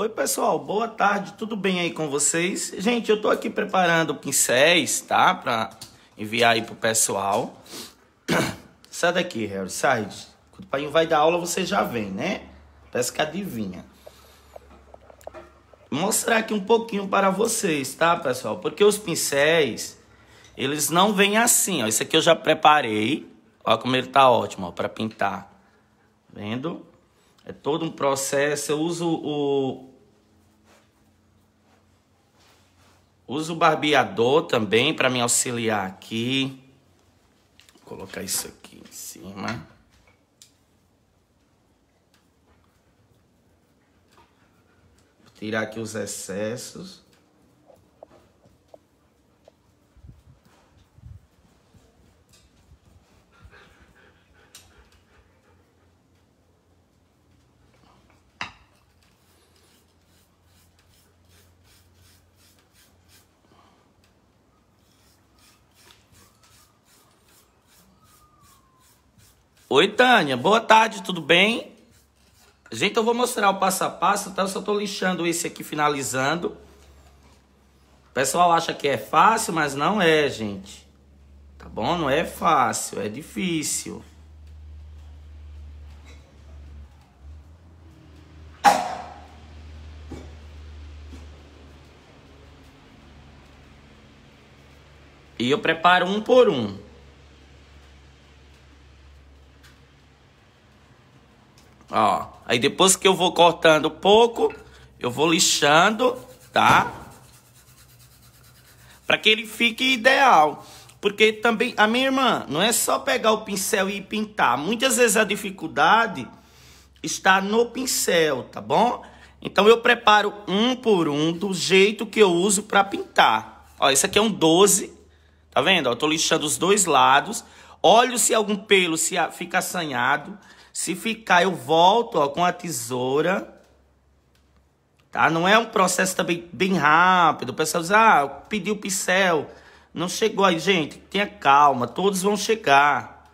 Oi, pessoal, boa tarde, tudo bem aí com vocês? Gente, eu tô aqui preparando pincéis, tá? Pra enviar aí pro pessoal. sai daqui, Harry, sai. Quando o pai vai dar aula, você já vem, né? Parece que adivinha. Mostrar aqui um pouquinho para vocês, tá, pessoal? Porque os pincéis, eles não vêm assim, ó. Esse aqui eu já preparei. Olha como ele tá ótimo, ó, pra pintar. Vendo? É todo um processo. Eu uso o Uso o barbeador também para me auxiliar aqui. Vou colocar isso aqui em cima. Vou tirar aqui os excessos. Oi, Tânia. Boa tarde, tudo bem? Gente, eu vou mostrar o passo a passo, tá? Eu só tô lixando esse aqui, finalizando. O pessoal acha que é fácil, mas não é, gente. Tá bom? Não é fácil, é difícil. E eu preparo um por um. Aí depois que eu vou cortando um pouco, eu vou lixando, tá? Para que ele fique ideal. Porque também, a minha irmã, não é só pegar o pincel e pintar. Muitas vezes a dificuldade está no pincel, tá bom? Então eu preparo um por um do jeito que eu uso para pintar. Ó, esse aqui é um 12, tá vendo? Ó, eu tô lixando os dois lados. Olho se algum pelo se fica assanhado. Se ficar, eu volto ó, com a tesoura. Tá? Não é um processo também bem rápido. O pessoal diz, ah, pediu o pincel. Não chegou aí, gente. Tenha calma, todos vão chegar.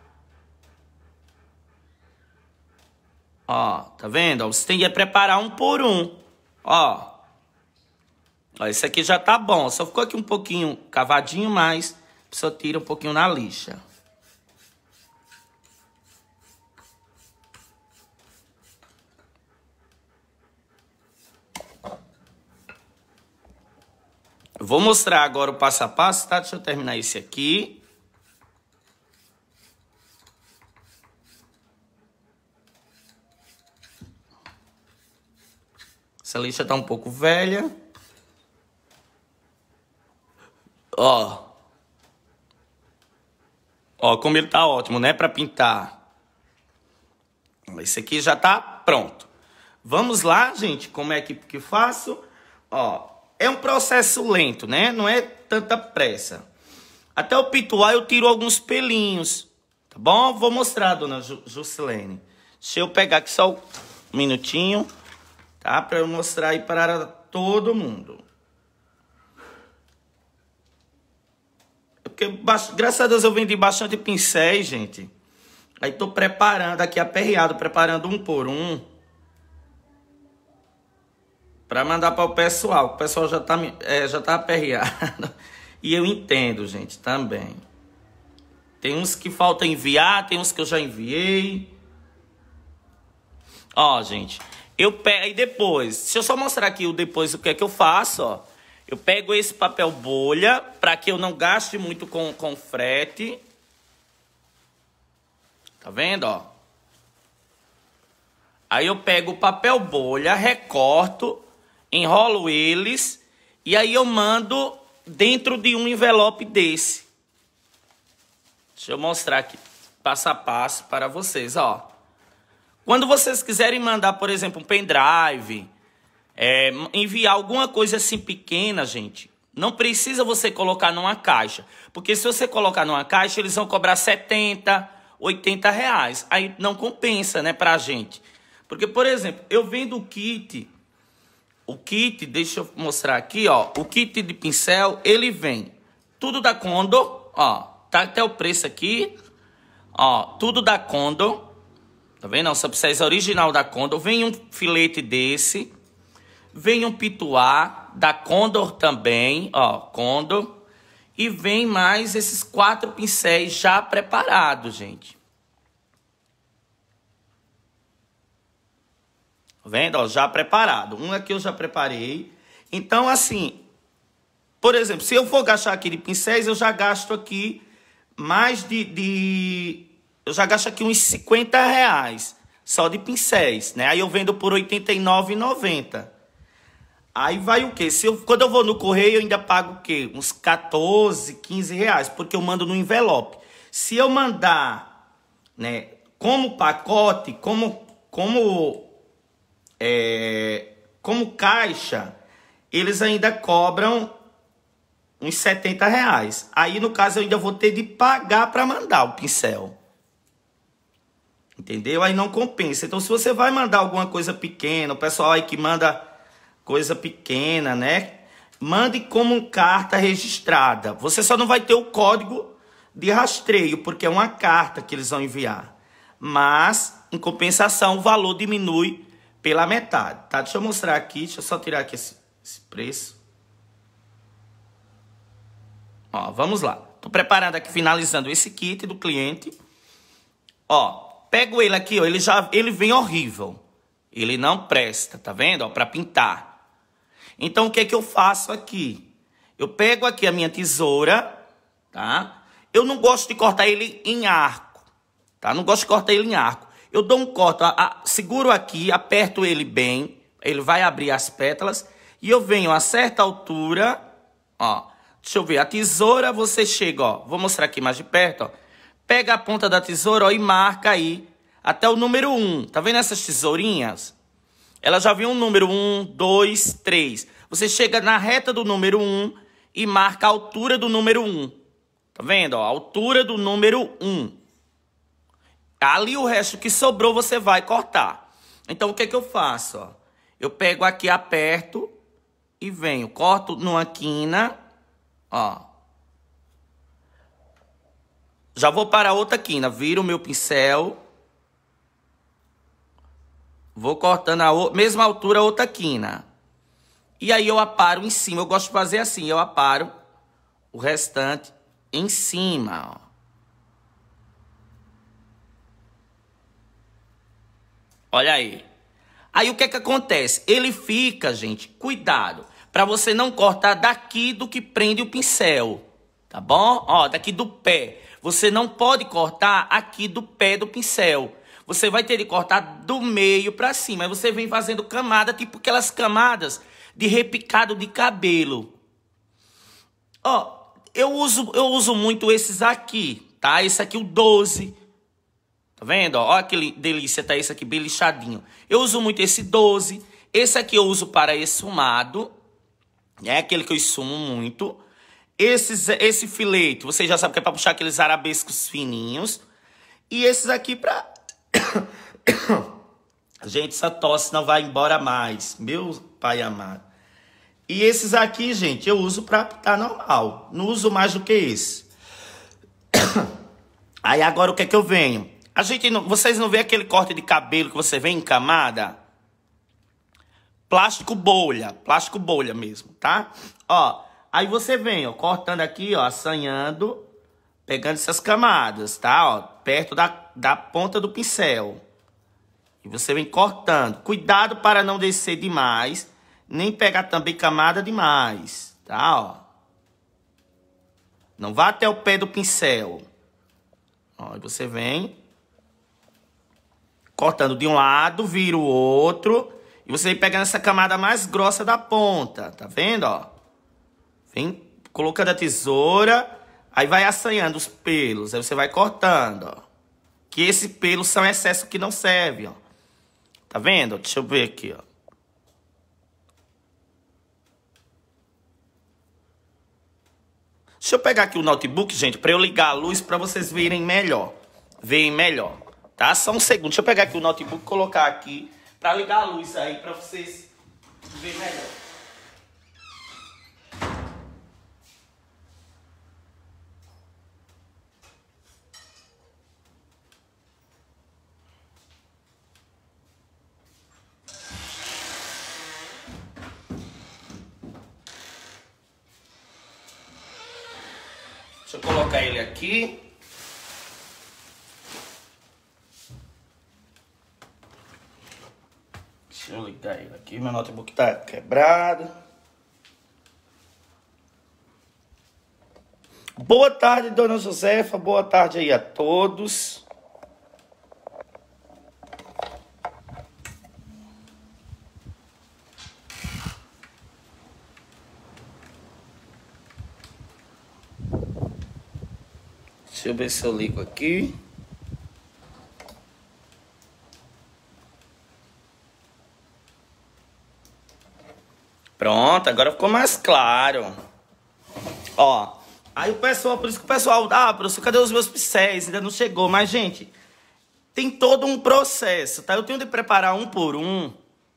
Ó, tá vendo? Você tem que preparar um por um. Ó. Ó, esse aqui já tá bom. Só ficou aqui um pouquinho cavadinho, mas só tira um pouquinho na lixa. Vou mostrar agora o passo a passo, tá? Deixa eu terminar esse aqui. Essa lixa tá um pouco velha. Ó. Ó, como ele tá ótimo, né? Pra pintar. Esse aqui já tá pronto. Vamos lá, gente. Como é que, que faço? Ó, é um processo lento, né? Não é tanta pressa. Até o pituar eu tiro alguns pelinhos, tá bom? Vou mostrar, dona Juscelene. Deixa eu pegar aqui só um minutinho, tá? Para eu mostrar aí para todo mundo. Porque, graças a Deus, eu vendi bastante pincéis, gente. Aí tô preparando aqui, aperreado, preparando um por um para mandar para o pessoal. O pessoal já tá, é, já tá aperreado. E eu entendo, gente, também. Tem uns que falta enviar, tem uns que eu já enviei. Ó, gente, eu pego. E depois, deixa eu só mostrar aqui o depois o que é que eu faço, ó. Eu pego esse papel bolha para que eu não gaste muito com, com frete. Tá vendo, ó? Aí eu pego o papel bolha, recorto enrolo eles e aí eu mando dentro de um envelope desse. Deixa eu mostrar aqui passo a passo para vocês, ó. Quando vocês quiserem mandar, por exemplo, um pendrive, é, enviar alguma coisa assim pequena, gente, não precisa você colocar numa caixa. Porque se você colocar numa caixa, eles vão cobrar 70, 80 reais. Aí não compensa, né, pra gente. Porque, por exemplo, eu vendo o kit o kit, deixa eu mostrar aqui, ó. O kit de pincel, ele vem tudo da Condor, ó. Tá até o preço aqui, ó. Tudo da Condor. Tá vendo? são pincéis original da Condor. Vem um filete desse. Vem um pituá da Condor também, ó. Condor. E vem mais esses quatro pincéis já preparados, gente. Vendo? Ó, já preparado. Um aqui é eu já preparei. Então, assim, por exemplo, se eu for gastar aqui de pincéis, eu já gasto aqui mais de, de... Eu já gasto aqui uns 50 reais só de pincéis, né? Aí eu vendo por R$ 89,90. Aí vai o quê? Se eu, quando eu vou no correio, eu ainda pago o quê? Uns 14, 15 reais, porque eu mando no envelope. Se eu mandar, né, como pacote, como, como é, como caixa, eles ainda cobram uns 70 reais. Aí, no caso, eu ainda vou ter de pagar para mandar o pincel. Entendeu? Aí não compensa. Então, se você vai mandar alguma coisa pequena, o pessoal aí que manda coisa pequena, né? Mande como carta registrada. Você só não vai ter o código de rastreio, porque é uma carta que eles vão enviar. Mas, em compensação, o valor diminui pela metade, tá? Deixa eu mostrar aqui, deixa eu só tirar aqui esse, esse preço. Ó, vamos lá. Tô preparando aqui, finalizando esse kit do cliente. Ó, pego ele aqui, ó, ele já, ele vem horrível. Ele não presta, tá vendo? Ó, pra pintar. Então, o que é que eu faço aqui? Eu pego aqui a minha tesoura, tá? Eu não gosto de cortar ele em arco, tá? Não gosto de cortar ele em arco eu dou um corte, a, a, seguro aqui, aperto ele bem, ele vai abrir as pétalas, e eu venho a certa altura, ó, deixa eu ver, a tesoura você chega, ó, vou mostrar aqui mais de perto, ó, pega a ponta da tesoura ó, e marca aí, até o número 1, tá vendo essas tesourinhas? Ela já vem o número 1, 2, 3, você chega na reta do número 1 e marca a altura do número 1, tá vendo, ó, a altura do número 1, Ali o resto que sobrou você vai cortar. Então o que é que eu faço, ó? Eu pego aqui, aperto e venho, corto numa quina, ó. Já vou para outra quina, viro o meu pincel. Vou cortando a mesma altura, outra quina. E aí eu aparo em cima, eu gosto de fazer assim, eu aparo o restante em cima, ó. Olha aí. Aí o que é que acontece? Ele fica, gente, cuidado, para você não cortar daqui do que prende o pincel, tá bom? Ó, daqui do pé. Você não pode cortar aqui do pé do pincel. Você vai ter de cortar do meio para cima. Aí você vem fazendo camada, tipo aquelas camadas de repicado de cabelo. Ó, eu uso, eu uso muito esses aqui, tá? Esse aqui, o 12, vendo? Ó, que delícia, tá esse aqui bem lixadinho. Eu uso muito esse 12. Esse aqui eu uso para esfumado. É aquele que eu esfumo muito. Esses, esse filete, vocês já sabem que é para puxar aqueles arabescos fininhos. E esses aqui para... gente, essa tosse não vai embora mais. Meu pai amado. E esses aqui, gente, eu uso para tá normal. Não uso mais do que esse. Aí agora o que é que eu venho? A gente não, vocês não vê aquele corte de cabelo que você vê em camada? Plástico bolha, plástico bolha mesmo, tá? Ó, aí você vem, ó, cortando aqui, ó, assanhando, pegando essas camadas, tá? Ó, perto da, da ponta do pincel. E você vem cortando. Cuidado para não descer demais, nem pegar também camada demais, tá? Ó. Não vá até o pé do pincel. Ó, aí você vem cortando de um lado, vira o outro. E você vem pegando essa camada mais grossa da ponta, tá vendo, ó? Vem colocando a tesoura, aí vai assanhando os pelos, aí você vai cortando, ó. Que esse pelo são excesso que não serve, ó. Tá vendo? Deixa eu ver aqui, ó. Deixa eu pegar aqui o notebook, gente, para eu ligar a luz para vocês verem melhor. Verem melhor. Tá? Só um segundo. Deixa eu pegar aqui o notebook e colocar aqui para ligar a luz aí para vocês verem melhor. Deixa eu colocar ele aqui. Deixa eu ligar ele aqui. Meu notebook tá quebrado. Boa tarde, dona Josefa. Boa tarde aí a todos. Deixa eu ver se eu ligo aqui. Pronto, agora ficou mais claro. Ó, aí o pessoal, por isso que o pessoal, ah, professor, cadê os meus pincéis? Ainda não chegou. Mas, gente, tem todo um processo, tá? Eu tenho de preparar um por um,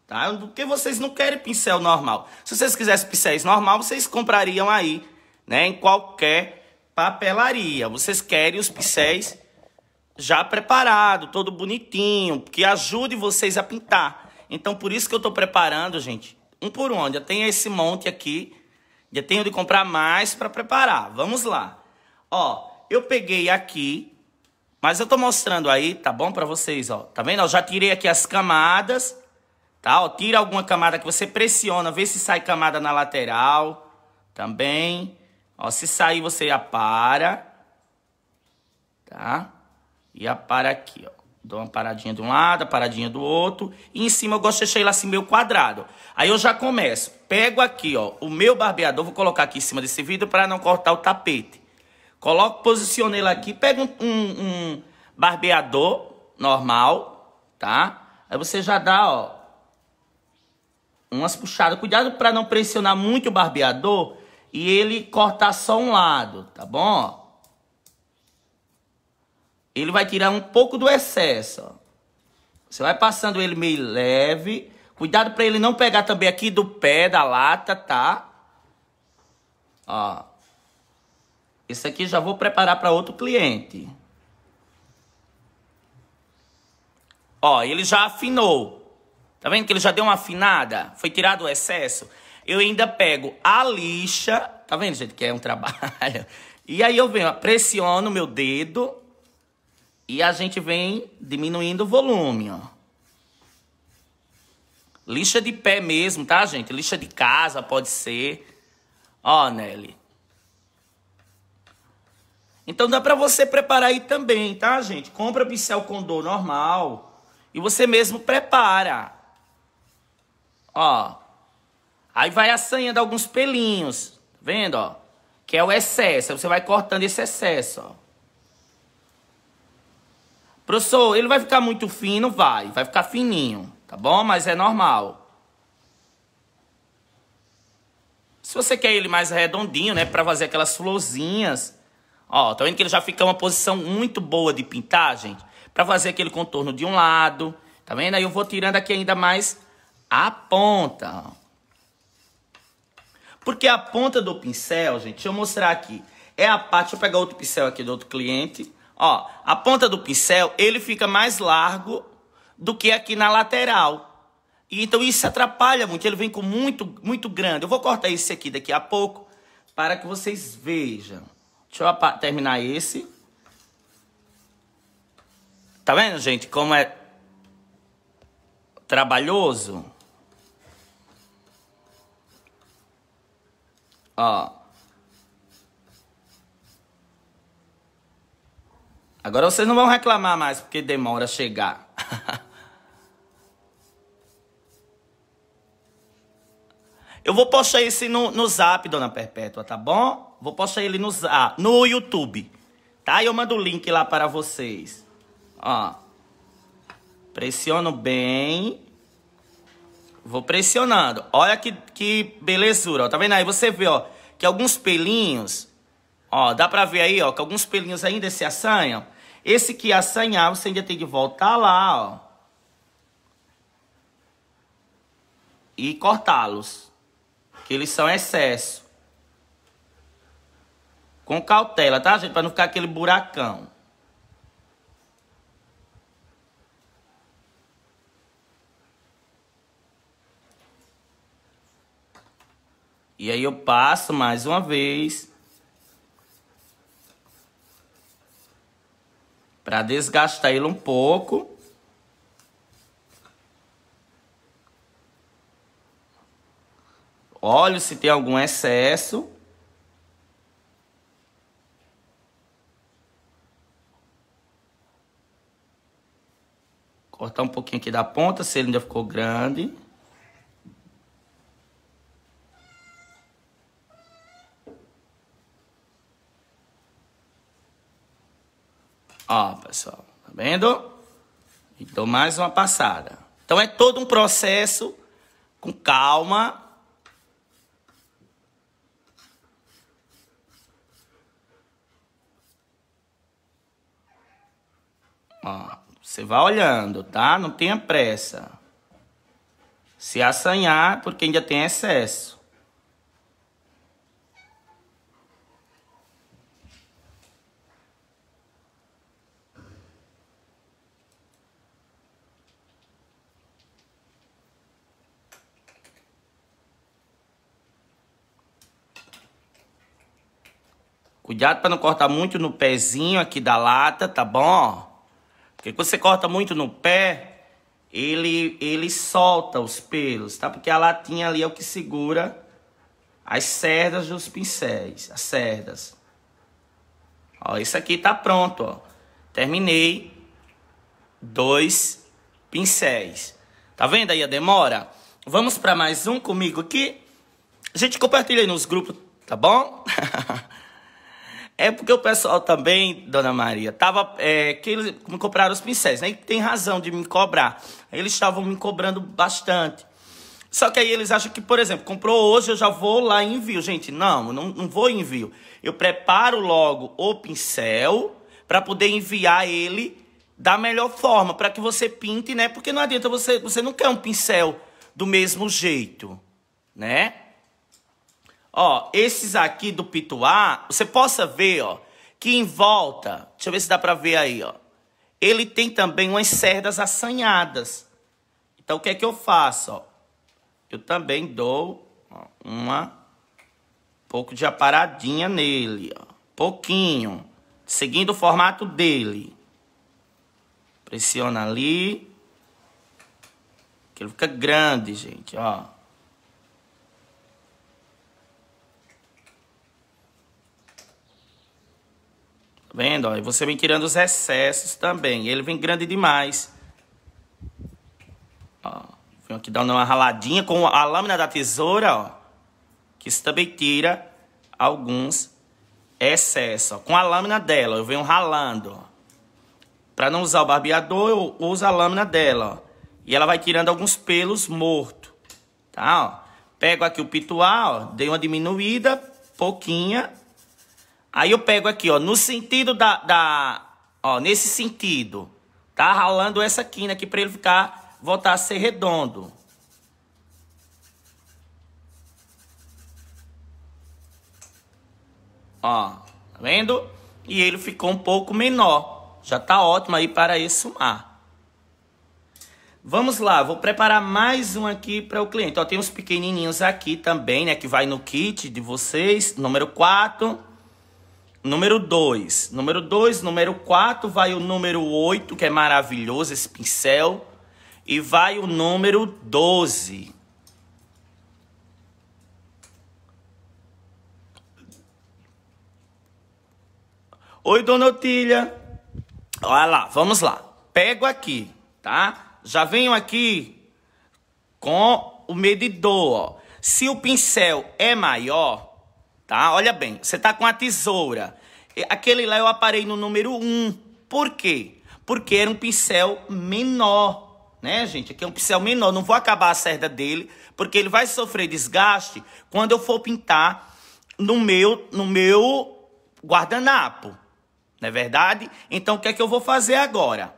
tá? Porque vocês não querem pincel normal. Se vocês quisessem pincéis normal, vocês comprariam aí, né? Em qualquer papelaria. Vocês querem os pincéis já preparado, todo bonitinho, que ajude vocês a pintar. Então, por isso que eu tô preparando, gente, um por um. Já tenho esse monte aqui. Já tenho de comprar mais para preparar. Vamos lá. Ó, eu peguei aqui, mas eu tô mostrando aí, tá bom para vocês, ó. Tá vendo? Eu já tirei aqui as camadas, tá? Ó, tira alguma camada que você pressiona, vê se sai camada na lateral também. Ó, se sair você apara, tá? E apara aqui, ó. Dou uma paradinha de um lado, a paradinha do outro. E em cima eu gosto de deixar ele assim meio quadrado. Aí eu já começo. Pego aqui, ó, o meu barbeador. Vou colocar aqui em cima desse vidro para não cortar o tapete. Coloco, posicionei ele aqui. Pego um, um, um barbeador normal, tá? Aí você já dá, ó, umas puxadas. Cuidado para não pressionar muito o barbeador e ele cortar só um lado, tá bom? ele vai tirar um pouco do excesso. Você vai passando ele meio leve. Cuidado para ele não pegar também aqui do pé da lata, tá? Ó. Esse aqui já vou preparar para outro cliente. Ó, ele já afinou. Tá vendo que ele já deu uma afinada? Foi tirado o excesso. Eu ainda pego a lixa. Tá vendo, gente, que é um trabalho. E aí eu venho, ó, pressiono meu dedo e a gente vem diminuindo o volume, ó. Lixa de pé mesmo, tá, gente? Lixa de casa pode ser. Ó, Nelly. Então dá para você preparar aí também, tá, gente? Compra pincel condor normal e você mesmo prepara. Ó. Aí vai assanhando alguns pelinhos, tá vendo, ó? Que é o excesso, você vai cortando esse excesso, ó. Professor, ele vai ficar muito fino? Vai, vai ficar fininho, tá bom? Mas é normal. Se você quer ele mais redondinho, né, para fazer aquelas florzinhas, ó, tá vendo que ele já fica uma posição muito boa de pintar, gente? Para fazer aquele contorno de um lado, tá vendo? Aí eu vou tirando aqui ainda mais a ponta, porque a ponta do pincel, gente, deixa eu mostrar aqui, é a parte, deixa eu pegar outro pincel aqui do outro cliente, Ó, a ponta do pincel, ele fica mais largo do que aqui na lateral. E então isso atrapalha muito, ele vem com muito, muito grande. Eu vou cortar esse aqui daqui a pouco para que vocês vejam. Deixa eu terminar esse. Tá vendo, gente, como é trabalhoso? Ó. Agora vocês não vão reclamar mais porque demora a chegar. Eu vou postar esse no, no zap, dona Perpétua, tá bom? Vou postar ele no zap, no YouTube. Tá? Eu mando o link lá para vocês. Ó. Pressiono bem. Vou pressionando. Olha que, que belezura, ó. Tá vendo aí? Você vê, ó, que alguns pelinhos Ó, dá pra ver aí, ó, que alguns pelinhos ainda se assanham. Esse que assanhar, você ainda tem que voltar lá, ó. E cortá-los. Que eles são excesso. Com cautela, tá, gente? Pra não ficar aquele buracão. E aí eu passo mais uma vez. para desgastar ele um pouco. Olho se tem algum excesso. Cortar um pouquinho aqui da ponta, se ele ainda ficou grande. vendo? Então, mais uma passada. Então é todo um processo com calma. Ó, você vai olhando, tá? Não tenha pressa. Se assanhar, porque ainda tem excesso. Cuidado para não cortar muito no pezinho aqui da lata, tá bom? Porque quando você corta muito no pé, ele, ele solta os pelos, tá? Porque a latinha ali é o que segura as cerdas dos pincéis, as cerdas. Ó, isso aqui tá pronto, ó. Terminei dois pincéis. Tá vendo aí a demora? Vamos para mais um comigo aqui? A gente compartilha aí nos grupos, tá bom? É porque o pessoal também, dona Maria, tava. É, que eles me cobraram os pincéis, né? E tem razão de me cobrar. Eles estavam me cobrando bastante. Só que aí eles acham que, por exemplo, comprou hoje, eu já vou lá e envio. Gente, não, não, não vou envio. Eu preparo logo o pincel para poder enviar ele da melhor forma, para que você pinte, né? Porque não adianta você, você não quer um pincel do mesmo jeito, né? Ó, esses aqui do Pituá, você possa ver, ó, que em volta, deixa eu ver se dá para ver aí, ó. Ele tem também umas cerdas assanhadas. Então, o que é que eu faço, ó? Eu também dou ó, uma pouco de aparadinha nele, ó. Pouquinho, seguindo o formato dele. Pressiona ali. Que ele fica grande, gente, ó. Vendo? Ó, você vem tirando os excessos também. Ele vem grande demais. Ó, vem aqui dando uma raladinha com a lâmina da tesoura, ó. Que isso também tira alguns excessos. Ó. Com a lâmina dela, eu venho ralando. Para não usar o barbeador, eu uso a lâmina dela, ó. E ela vai tirando alguns pelos mortos, tá, ó. Pego aqui o pituá, ó, dei uma diminuída, pouquinha, Aí eu pego aqui, ó, no sentido da, da ó, nesse sentido, tá ralando essa quina aqui para ele ficar, voltar a ser redondo. Ó, tá vendo? E ele ficou um pouco menor. Já tá ótimo aí para esfumar. Vamos lá, vou preparar mais um aqui para o cliente. Ó, tem uns pequenininhos aqui também, né? Que vai no kit de vocês, número 4. Número 2. Número 2, número 4, vai o número 8, que é maravilhoso esse pincel. E vai o número 12. Oi, Dona Otília. Olha lá, vamos lá. Pego aqui, tá? Já venho aqui com o medidor, ó. Se o pincel é maior, tá? Olha bem, você tá com a tesoura Aquele lá eu aparei no número 1. Um. Por quê? Porque era um pincel menor né, gente? Aqui é um pincel menor, não vou acabar a cerda dele, porque ele vai sofrer desgaste quando eu for pintar no meu, no meu guardanapo, não é verdade? Então, o que é que eu vou fazer agora?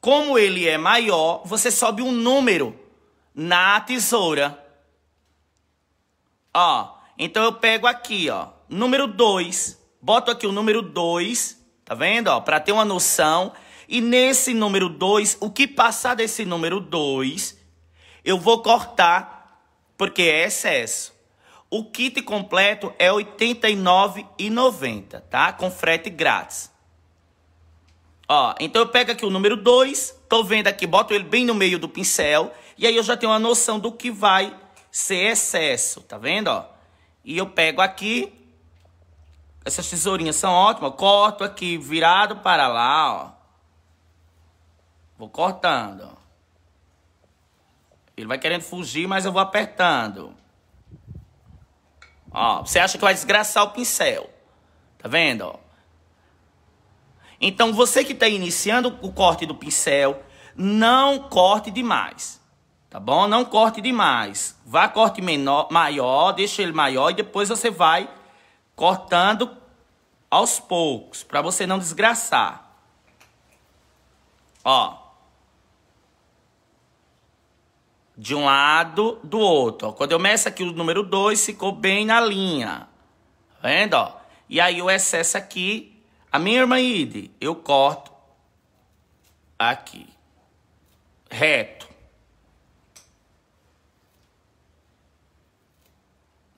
Como ele é maior, você sobe um número na tesoura. Ó, então eu pego aqui, ó, número 2. Boto aqui o número 2, tá vendo? Ó, para ter uma noção. E nesse número 2, o que passar desse número 2, eu vou cortar, porque é excesso. O kit completo é R$ 89,90, tá? Com frete grátis. Ó, então eu pego aqui o número 2, tô vendo aqui, boto ele bem no meio do pincel, e aí eu já tenho uma noção do que vai ser excesso, tá vendo, ó? E eu pego aqui essas tesourinhas são ótimas. Corto aqui, virado para lá, ó. Vou cortando. Ele vai querendo fugir, mas eu vou apertando. Ó, você acha que vai desgraçar o pincel. Tá vendo, ó? Então, você que está iniciando o corte do pincel, não corte demais. Tá bom? Não corte demais. Vá corte menor, maior, deixa ele maior e depois você vai cortando aos poucos, para você não desgraçar. Ó. De um lado, do outro. Quando eu meço aqui o número 2, ficou bem na linha. Tá vendo, ó? E aí o excesso aqui, a minha irmã Ide, eu corto aqui. Reto.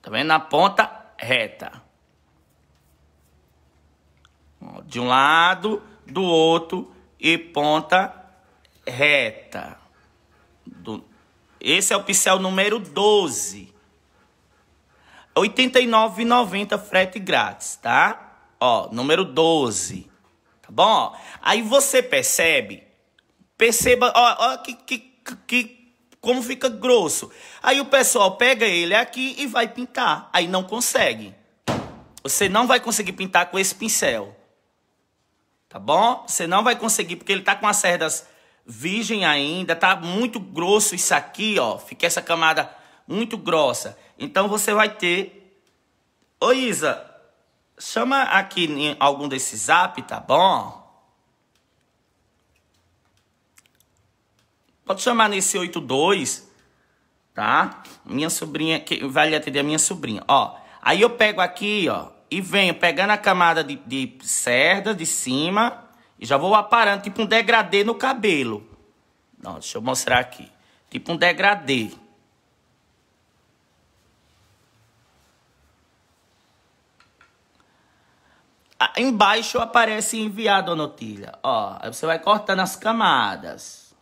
Tá vendo? Na ponta reta de um lado, do outro e ponta reta. Do, esse é o pincel número 12. R$ 89,90 frete grátis, tá? Ó, número 12. Tá bom? Aí você percebe, perceba, ó, ó que, que, que, como fica grosso. Aí o pessoal pega ele aqui e vai pintar. Aí não consegue. Você não vai conseguir pintar com esse pincel tá bom? Você não vai conseguir, porque ele tá com as cerdas virgem ainda, tá muito grosso isso aqui, ó. Fica essa camada muito grossa. Então você vai ter... Ô Isa, chama aqui em algum desses zap, tá bom? Pode chamar nesse 82, tá? Minha sobrinha, que vai lhe atender a minha sobrinha, ó. Aí eu pego aqui, ó, e venho pegando a camada de, de cerda de cima e já vou aparando tipo um degradê no cabelo. Não, deixa eu mostrar aqui. Tipo um degradê. Embaixo aparece enviado a notilha. Ó, aí você vai cortando as camadas.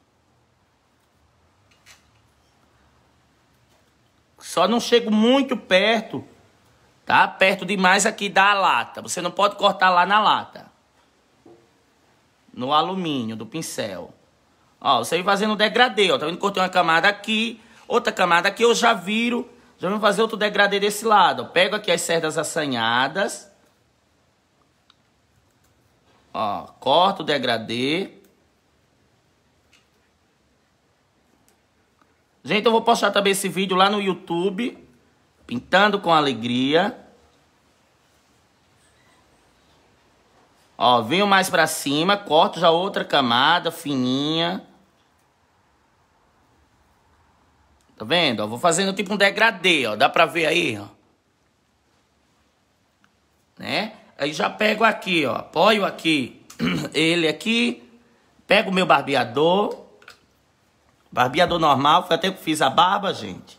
Só não chego muito perto tá? Perto demais aqui da lata. Você não pode cortar lá na lata. No alumínio do pincel. Ó, você vem fazendo degradê, ó. Tá vendo? Cortei uma camada aqui, outra camada aqui, eu já viro. Já vou fazer outro degradê desse lado. Ó. Pego aqui as cerdas assanhadas. Ó, corto o degradê. Gente, eu vou postar também esse vídeo lá no YouTube. Pintando com alegria. Ó, venho mais para cima, corto já outra camada fininha. Tá vendo? Ó, vou fazendo tipo um degradê, ó. Dá pra ver aí, ó. Né? Aí já pego aqui, ó. Apoio aqui ele aqui. Pego o meu barbeador. Barbeador normal. Foi até que fiz a barba, gente.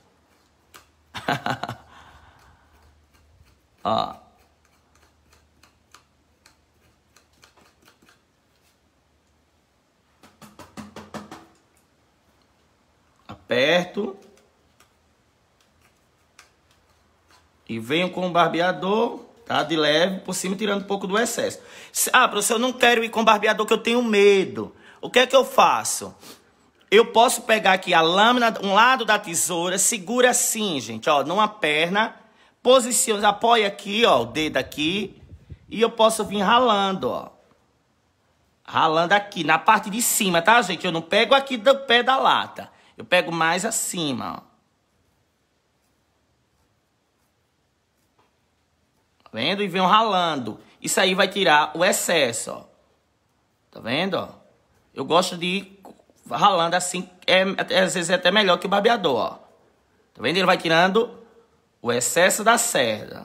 ó. Aperto. E venho com o barbeador, tá? De leve, por cima, tirando um pouco do excesso. Ah, professor, eu não quero ir com o barbeador que eu tenho medo. O que é que eu faço? Eu posso pegar aqui a lâmina, um lado da tesoura, segura assim, gente, ó, numa perna posiciona, apoia aqui, ó, o dedo aqui. E eu posso vir ralando, ó. Ralando aqui, na parte de cima, tá, gente? Eu não pego aqui do pé da lata. Eu pego mais acima, ó. Tá vendo? E venho ralando. Isso aí vai tirar o excesso, ó. Tá vendo, ó? Eu gosto de ir ralando assim. É, é, às vezes é até melhor que o barbeador, ó. Tá vendo? Ele vai tirando o excesso da cerda.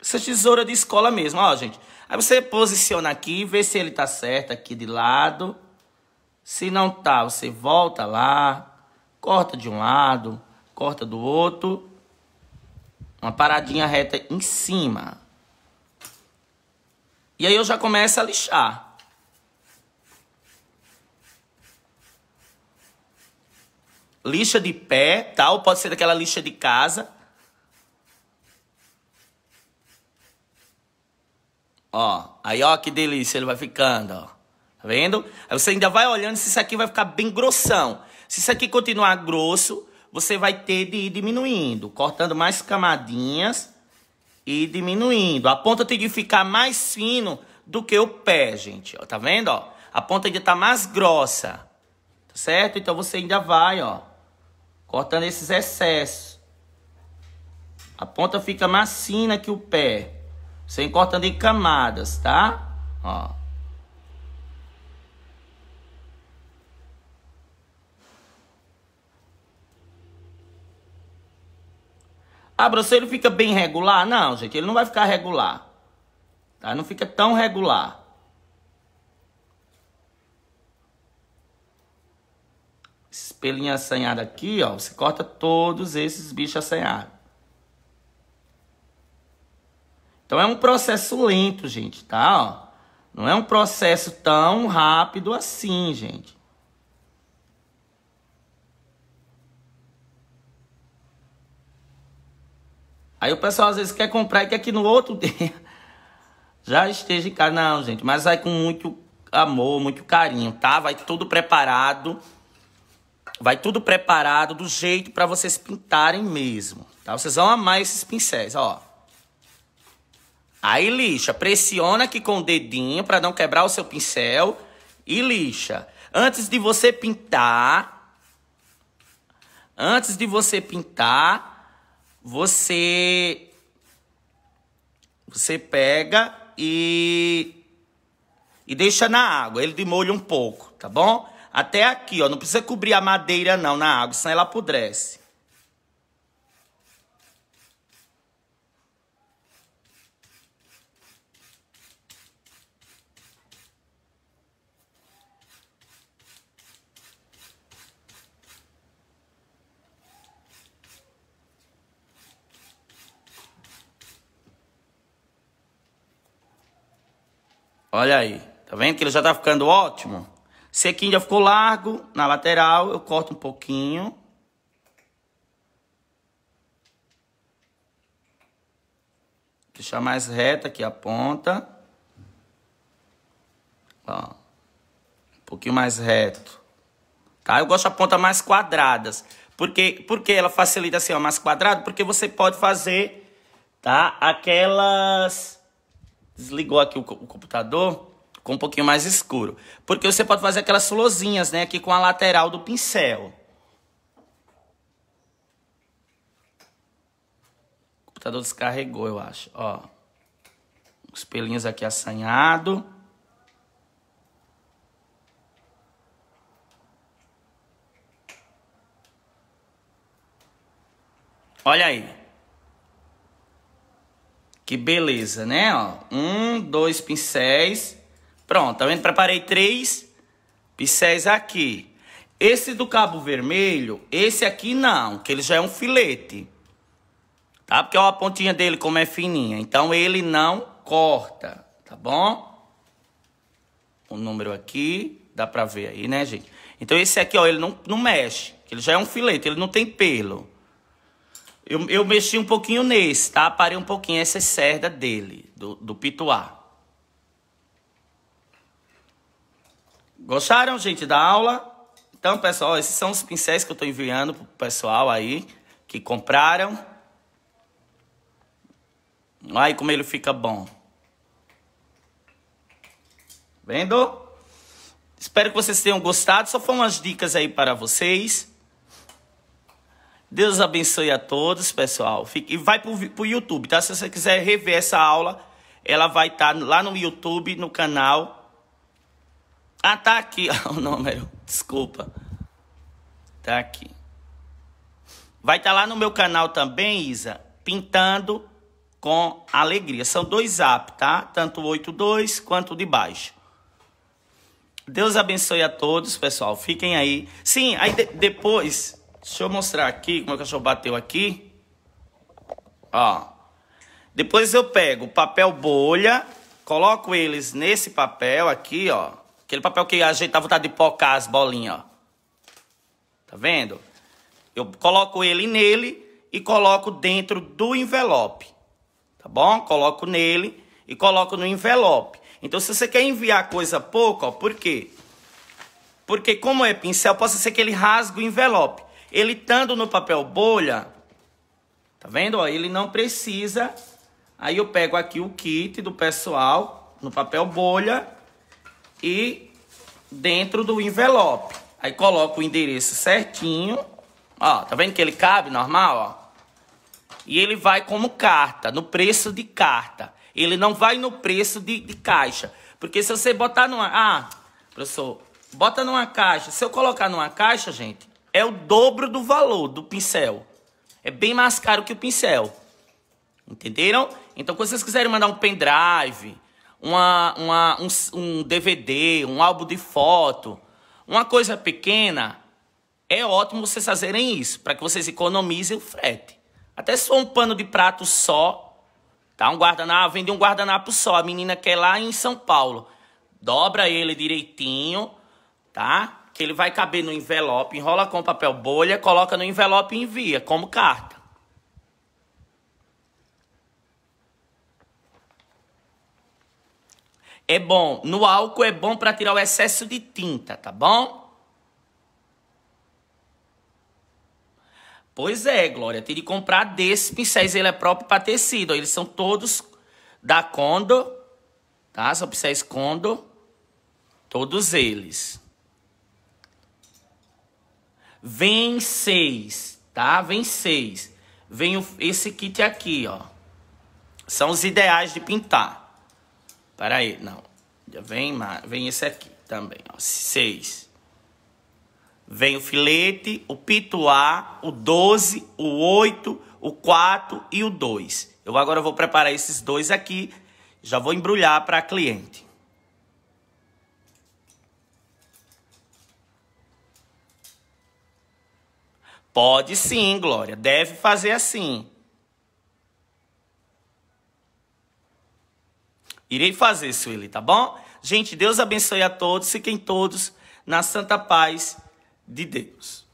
Essa tesoura de escola mesmo, ó, gente. Aí você posiciona aqui, vê se ele tá certo aqui de lado. Se não tá, você volta lá, corta de um lado, corta do outro. Uma paradinha reta em cima. E aí eu já começo a lixar. lixa de pé, tal, pode ser daquela lixa de casa. Ó, aí ó que delícia ele vai ficando, ó. Tá vendo? Aí você ainda vai olhando se isso aqui vai ficar bem grossão. Se isso aqui continuar grosso, você vai ter de ir diminuindo, cortando mais camadinhas e diminuindo. A ponta tem que ficar mais fino do que o pé, gente. Ó, tá vendo, ó? A ponta ainda tá mais grossa, tá certo? Então você ainda vai, ó, cortando esses excessos. A ponta fica mais fina que o pé. Sem cortando em camadas, tá? Ó. A Brosseiro fica bem regular? Não, gente, ele não vai ficar regular. Tá? Não fica tão regular. pelinho assanhado aqui, ó, você corta todos esses bichos assanhados. Então é um processo lento, gente, tá? Ó, não é um processo tão rápido assim, gente. Aí o pessoal às vezes quer comprar e quer que no outro dia já esteja em casa. Não, gente, mas vai com muito amor, muito carinho, tá? Vai tudo preparado. Vai tudo preparado do jeito para vocês pintarem mesmo, tá? Vocês vão amar esses pincéis, ó. Aí lixa, pressiona aqui com o dedinho para não quebrar o seu pincel e lixa. Antes de você pintar, antes de você pintar, você você pega e e deixa na água, ele demolha um pouco, tá bom? Até aqui, ó. Não precisa cobrir a madeira, não, na água, senão ela apodrece. Olha aí, tá vendo que ele já tá ficando ótimo? Se aqui já ficou largo, na lateral eu corto um pouquinho. Deixar mais reta aqui a ponta. Ó, um pouquinho mais reto. Tá? Eu gosto de ponta mais quadradas. Porque, porque ela facilita assim, ó, mais quadrado? Porque você pode fazer, tá? Aquelas... Desligou aqui o, o computador com um pouquinho mais escuro. Porque você pode fazer aquelas lousinhas, né? Aqui com a lateral do pincel. O computador descarregou, eu acho. Ó. Os pelinhos aqui assanhado. Olha aí. Que beleza, né? Ó, um, dois pincéis. Pronto, também tá Preparei três pincéis aqui. Esse do cabo vermelho, esse aqui não, que ele já é um filete. Tá? Porque olha a pontinha dele como é fininha. Então, ele não corta, tá bom? O número aqui, dá pra ver aí, né, gente? Então, esse aqui, ó, ele não, não mexe. Ele já é um filete, ele não tem pelo. Eu, eu mexi um pouquinho nesse, tá? Parei um pouquinho essa é cerda dele, do, do pituá. Gostaram, gente, da aula? Então, pessoal, esses são os pincéis que eu estou enviando pro pessoal aí que compraram. Olha como ele fica bom. Vendo? Espero que vocês tenham gostado. Só foram umas dicas aí para vocês. Deus abençoe a todos, pessoal. Fique... E vai para o YouTube, tá? Se você quiser rever essa aula, ela vai estar tá lá no YouTube, no canal ah, tá aqui o número. Desculpa. Tá aqui. Vai estar tá lá no meu canal também, Isa. Pintando com alegria. São dois zap, tá? Tanto o 82 quanto o de baixo. Deus abençoe a todos, pessoal. Fiquem aí. Sim, aí de depois. Deixa eu mostrar aqui. Como é o cachorro bateu aqui. Ó. Depois eu pego o papel bolha, coloco eles nesse papel aqui, ó. Aquele papel que ajeitava a vontade de pocar as bolinhas, ó. Tá vendo? Eu coloco ele nele e coloco dentro do envelope. Tá bom? Coloco nele e coloco no envelope. Então, se você quer enviar coisa pouca, ó, por quê? Porque como é pincel, possa ser que ele rasgue o envelope. Ele estando no papel bolha, tá vendo? Ó, ele não precisa. Aí eu pego aqui o kit do pessoal no papel bolha e dentro do envelope. Aí coloco o endereço certinho. Ó, tá vendo que ele cabe normal, ó? E ele vai como carta, no preço de carta. Ele não vai no preço de, de caixa. Porque se você botar numa... Ah, professor, bota numa caixa. Se eu colocar numa caixa, gente, é o dobro do valor do pincel. É bem mais caro que o pincel. Entenderam? Então, quando vocês quiserem mandar um pendrive, uma, uma, um, um DVD, um álbum de foto, uma coisa pequena, é ótimo vocês fazerem isso, para que vocês economizem o frete. Até se for um pano de prato só, tá? Um guardanapo, ah, vende um guardanapo só. A menina quer lá em São Paulo. Dobra ele direitinho, tá? Que ele vai caber no envelope, enrola com papel bolha, coloca no envelope e envia, como carta. é bom. No álcool é bom para tirar o excesso de tinta, tá bom? Pois é, Glória. Tem de comprar desses pincéis. Ele é próprio para tecido. Eles são todos da Condor, tá? São pincéis Condor. Todos eles. Vem seis, tá? Vem seis. Vem esse kit aqui, ó. São os ideais de pintar. Para aí, não. Já vem, vem esse aqui também, ó. Seis. Vem o filete, o pituá, o 12, o 8, o 4 e o 2. Eu agora vou preparar esses dois aqui. Já vou embrulhar para a cliente. Pode sim, Glória. Deve fazer assim. Irei fazer, Sueli, tá bom? Gente, Deus abençoe a todos, fiquem todos na santa paz de Deus.